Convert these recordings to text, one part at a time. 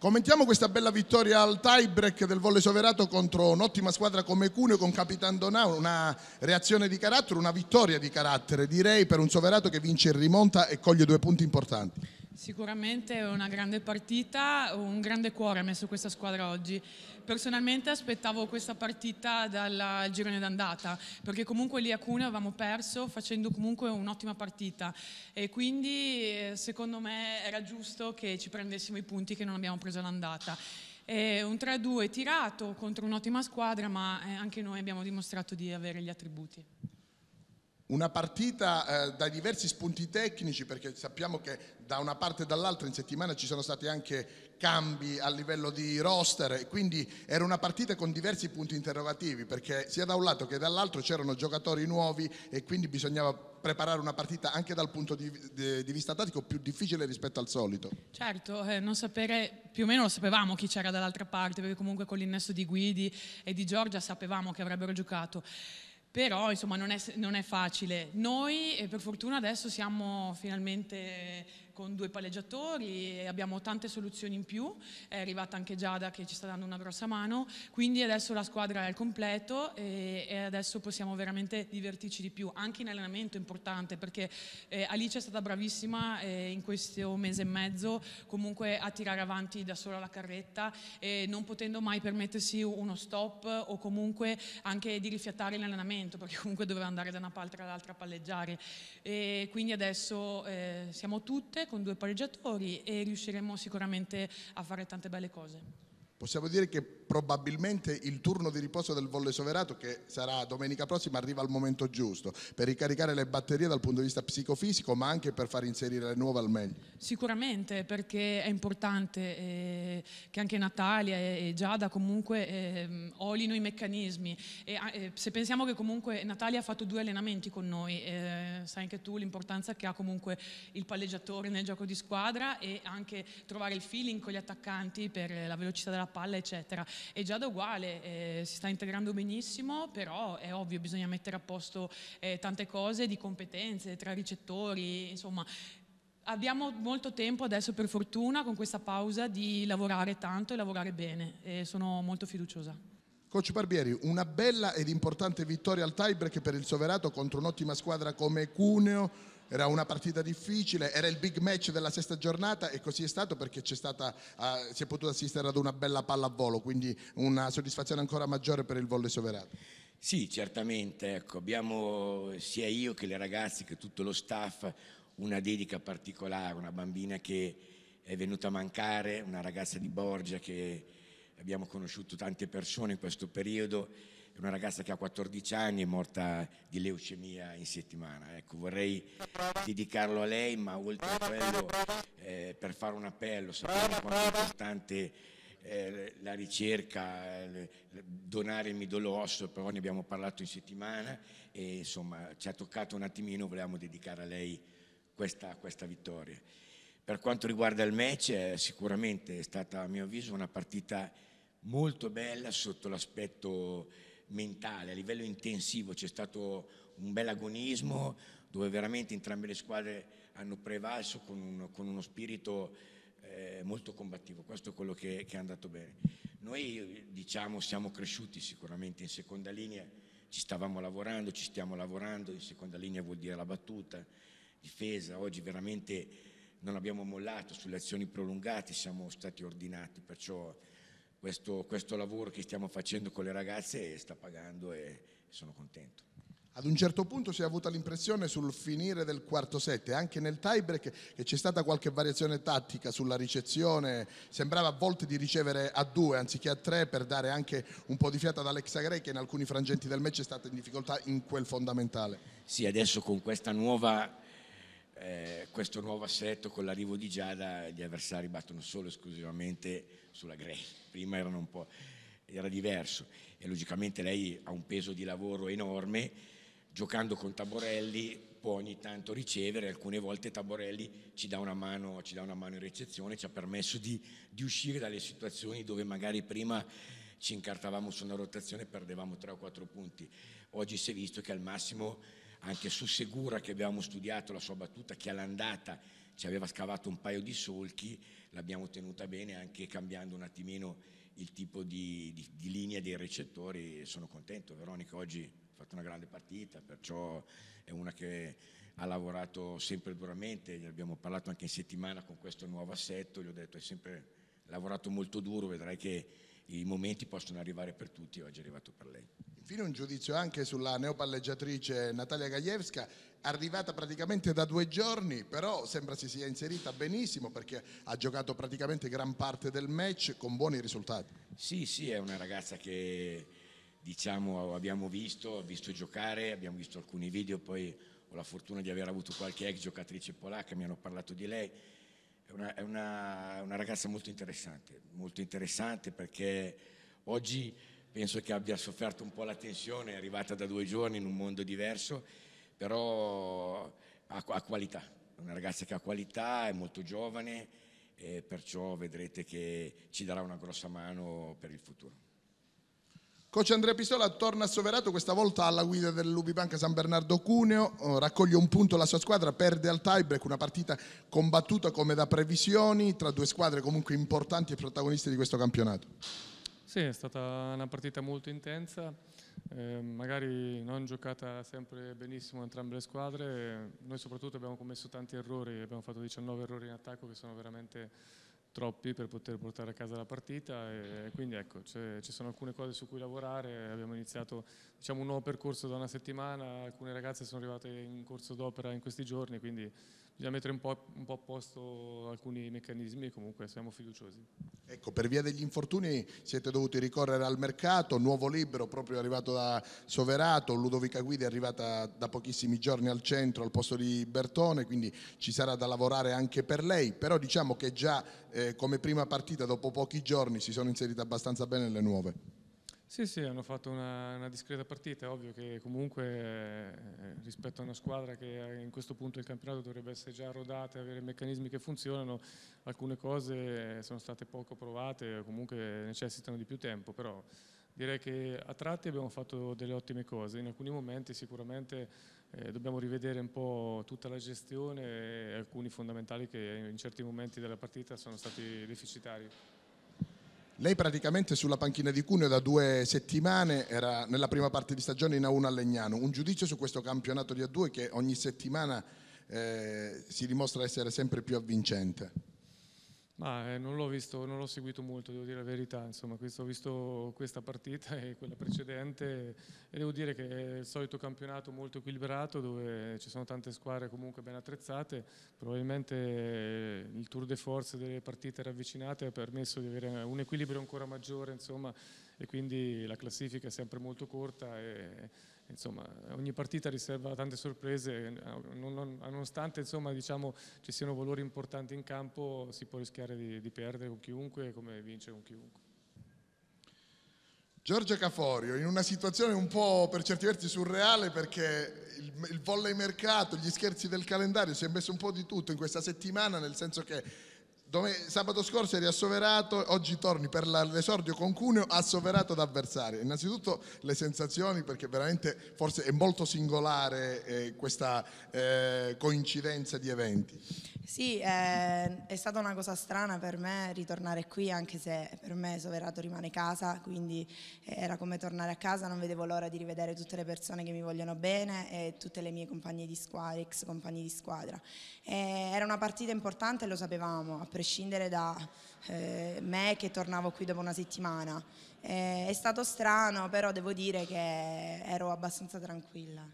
Commentiamo questa bella vittoria al tiebreak del volle soverato contro un'ottima squadra come Cuneo con Capitan Donau, una reazione di carattere, una vittoria di carattere direi per un soverato che vince in rimonta e coglie due punti importanti. Sicuramente è una grande partita, un grande cuore ha messo questa squadra oggi. Personalmente aspettavo questa partita dal girone d'andata, perché comunque lì a Cuneo avevamo perso facendo comunque un'ottima partita e quindi eh, secondo me era giusto che ci prendessimo i punti che non abbiamo preso l'andata. un 3-2 tirato contro un'ottima squadra, ma eh, anche noi abbiamo dimostrato di avere gli attributi. Una partita eh, dai diversi spunti tecnici, perché sappiamo che da una parte e dall'altra in settimana ci sono stati anche cambi a livello di roster, e quindi era una partita con diversi punti interrogativi, perché sia da un lato che dall'altro c'erano giocatori nuovi e quindi bisognava preparare una partita anche dal punto di, di, di vista tattico più difficile rispetto al solito. Certo, eh, non sapere, più o meno lo sapevamo chi c'era dall'altra parte, perché comunque con l'innesto di Guidi e di Giorgia sapevamo che avrebbero giocato però insomma non è, non è facile. Noi per fortuna adesso siamo finalmente con due palleggiatori e abbiamo tante soluzioni in più, è arrivata anche Giada che ci sta dando una grossa mano, quindi adesso la squadra è al completo e, e adesso possiamo veramente divertirci di più, anche in allenamento è importante perché eh, Alice è stata bravissima eh, in questo mese e mezzo comunque a tirare avanti da sola la carretta e non potendo mai permettersi uno stop o comunque anche di rifiatare l'allenamento perché comunque doveva andare da una parte all'altra a palleggiare e quindi adesso eh, siamo tutte con due pareggiatori e riusciremo sicuramente a fare tante belle cose possiamo dire che probabilmente il turno di riposo del volle soverato, che sarà domenica prossima, arriva al momento giusto per ricaricare le batterie dal punto di vista psicofisico, ma anche per far inserire le nuove al meglio. Sicuramente, perché è importante eh, che anche Natalia e, Giada comunque eh, olino i meccanismi. E, ah, eh, se pensiamo che comunque Natalia ha fatto due allenamenti con noi, eh, sai anche tu l'importanza che ha comunque il palleggiatore nel gioco di squadra e anche trovare il feeling con gli attaccanti per la velocità della palla, eccetera. è già da uguale, eh, si sta integrando benissimo, però è ovvio, bisogna mettere a posto eh, tante cose di competenze tra ricettori, insomma, abbiamo molto tempo adesso per fortuna con questa pausa di lavorare tanto e lavorare bene e sono molto fiduciosa. Coach Barbieri, una bella ed importante vittoria al tiebreak per il Soverato contro un'ottima squadra come Cuneo, era una partita difficile, era il big match della sesta giornata e così è stato perché c'è stata, uh, si è potuto assistere ad una bella palla a volo, quindi una soddisfazione ancora maggiore per il volle soverato. Sì, certamente, ecco, abbiamo sia io che le ragazze che tutto lo staff una dedica particolare, una bambina che è venuta a mancare, una ragazza di Borgia che abbiamo conosciuto tante persone in questo periodo una ragazza che ha 14 anni è morta di leucemia in settimana. Ecco, vorrei dedicarlo a lei, ma oltre a quello, eh, per fare un appello, sappiamo quanto è importante eh, la ricerca, eh, donare il midollo osso, però ne abbiamo parlato in settimana e insomma ci ha toccato un attimino, volevamo dedicare a lei questa, questa vittoria. Per quanto riguarda il match, eh, sicuramente è stata a mio avviso una partita molto bella sotto l'aspetto mentale, a livello intensivo c'è stato un bel agonismo dove veramente entrambe le squadre hanno prevalso con, un, con uno spirito eh, molto combattivo, questo è quello che, che, è andato bene. Noi diciamo siamo cresciuti sicuramente in seconda linea, ci stavamo lavorando, ci stiamo lavorando, in seconda linea vuol dire la battuta, difesa, oggi veramente non abbiamo mollato sulle azioni prolungate, siamo stati ordinati, perciò questo, questo lavoro che stiamo facendo con le ragazze sta pagando e sono contento. Ad un certo punto si è avuta l'impressione sul finire del quarto set, anche nel tie break, che c'è stata qualche variazione tattica sulla ricezione, sembrava a volte di ricevere a due anziché a tre per dare anche un po' di fiata ad Alexa Gray che in alcuni frangenti del match è stata in difficoltà in quel fondamentale. Sì, adesso con questa nuova eh, questo nuovo assetto con l'arrivo di Giada gli avversari battono solo e esclusivamente sulla Grey prima erano un po', era diverso e logicamente lei ha un peso di lavoro enorme, giocando con Taborelli può ogni tanto ricevere, alcune volte Taborelli ci dà una mano, dà una mano in recezione ci ha permesso di, di uscire dalle situazioni dove magari prima ci incartavamo su una rotazione e perdevamo 3 o 4 punti, oggi si è visto che al massimo anche su Segura che avevamo studiato la sua battuta che all'andata ci aveva scavato un paio di solchi, l'abbiamo tenuta bene anche cambiando un attimino il tipo di, di, di linea dei recettori. Sono contento, Veronica oggi ha fatto una grande partita, perciò è una che ha lavorato sempre duramente, gli abbiamo parlato anche in settimana con questo nuovo assetto, gli ho detto hai sempre lavorato molto duro, vedrai che i momenti possono arrivare per tutti, oggi è arrivato per lei. Infine un giudizio anche sulla neopalleggiatrice Natalia Gajewska, arrivata praticamente da due giorni, però sembra si sia inserita benissimo perché ha giocato praticamente gran parte del match con buoni risultati. Sì, sì, è una ragazza che diciamo abbiamo visto, visto giocare, abbiamo visto alcuni video, poi ho la fortuna di aver avuto qualche ex giocatrice polacca, mi hanno parlato di lei è una, è una, una ragazza molto interessante, molto interessante perché oggi penso che abbia sofferto un po' la tensione, è arrivata da due giorni in un mondo diverso, però ha, ha qualità, è una ragazza che ha qualità, è molto giovane e perciò vedrete che ci darà una grossa mano per il futuro. Coach Andrea Pistola torna a Soverato, questa volta alla guida del dell'Ubibanca San Bernardo Cuneo, eh, raccoglie un punto la sua squadra, perde al tiebreak, una partita combattuta come da previsioni tra due squadre comunque importanti e protagoniste di questo campionato. Sì, è stata una partita molto intensa, eh, magari non giocata sempre benissimo entrambe le squadre, noi soprattutto abbiamo commesso tanti errori, abbiamo fatto 19 errori in attacco che sono veramente troppi per poter portare a casa la partita e quindi ecco, ci sono alcune cose su cui lavorare, abbiamo iniziato diciamo, un nuovo percorso da una settimana, alcune ragazze sono arrivate in corso d'opera in questi giorni, quindi bisogna mettere un po', un po', a posto alcuni meccanismi e comunque siamo fiduciosi. Ecco, per via degli infortuni siete dovuti ricorrere al mercato, nuovo libero proprio arrivato da Soverato, Ludovica Guidi è arrivata da pochissimi giorni al centro al posto di Bertone, quindi ci sarà da lavorare anche per lei, però diciamo che già eh, come prima partita dopo pochi giorni si sono inserite abbastanza bene le nuove. Sì, sì, hanno fatto una, una discreta partita, è ovvio che comunque eh, rispetto a una squadra che in questo punto del campionato dovrebbe essere già rodata, e avere meccanismi che funzionano, alcune cose eh, sono state poco provate, comunque necessitano di più tempo, però direi che a tratti abbiamo fatto delle ottime cose, in alcuni momenti sicuramente eh, dobbiamo rivedere un po' tutta la gestione e alcuni fondamentali che in certi momenti della partita sono stati deficitari. Lei praticamente sulla panchina di Cuneo da due settimane era nella prima parte di stagione in A1 a Legnano. Un giudizio su questo campionato di A2 che ogni settimana eh, si dimostra essere sempre più avvincente. Ma eh, non l'ho visto, non l'ho seguito molto, devo dire la verità, insomma, questo, ho visto questa partita e quella precedente e devo dire che è il solito campionato molto equilibrato dove ci sono tante squadre comunque ben attrezzate, probabilmente eh, il tour de force delle partite ravvicinate ha permesso di avere un equilibrio ancora maggiore insomma, e quindi la classifica è sempre molto corta e, insomma, ogni partita riserva tante sorprese, nonostante insomma, diciamo, ci siano valori importanti in campo si può rischiare di, di perdere con chiunque come vince con chiunque. Giorgio Caforio, in una situazione un po' per certi versi surreale perché il, il volley mercato, gli scherzi del calendario, si è messo un po' di tutto in questa settimana, nel senso che sabato scorso eri assoverato, oggi torni per l'esordio con Cuneo assoverato da avversari. Innanzitutto le sensazioni, perché veramente forse è molto singolare eh, questa eh, coincidenza di eventi. Sì, eh, è stata una cosa strana per me ritornare qui, anche se per me Soverato rimane casa, quindi eh, era come tornare a casa, non vedevo l'ora di rivedere tutte le persone che mi vogliono bene e tutte le mie compagne di squadra, ex compagne di squadra. Eh, era una partita importante, lo sapevamo, a prescindere da eh, me che tornavo qui dopo una settimana. Eh, è stato strano, però devo dire che ero abbastanza tranquilla.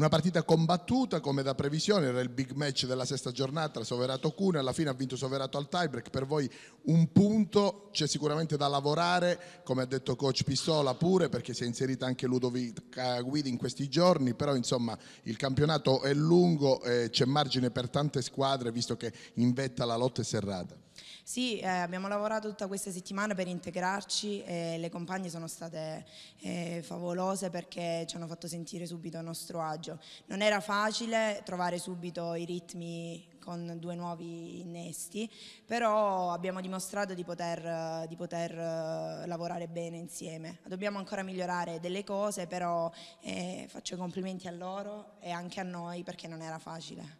Una partita combattuta, come da previsione, era il big match della sesta giornata, la Soverato Cune, alla fine ha vinto Soverato al tiebreak, per voi un punto, c'è sicuramente da lavorare, come ha detto coach Pistola pure, perché si è inserita anche Ludovica eh, Guidi in questi giorni, però insomma il campionato è lungo, eh, c'è margine per tante squadre, visto che in vetta la lotta è serrata. Sì, eh, abbiamo lavorato tutta questa settimana per integrarci e le compagne sono state eh, favolose perché ci hanno fatto sentire subito a nostro agio. Non era facile trovare subito i ritmi con due nuovi innesti, però abbiamo dimostrato di poter, di poter, eh, lavorare bene insieme. Dobbiamo ancora migliorare delle cose, però eh, faccio i complimenti a loro e anche a noi perché non era facile.